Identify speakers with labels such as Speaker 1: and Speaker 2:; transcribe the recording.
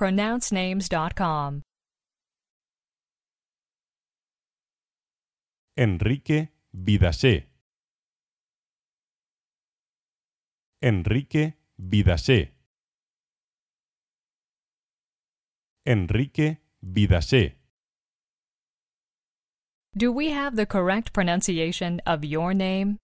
Speaker 1: pronouncenames.com.
Speaker 2: Enrique Vidasé. Enrique Vidasé. Enrique Vidasé.
Speaker 1: Do we have the correct pronunciation of your name?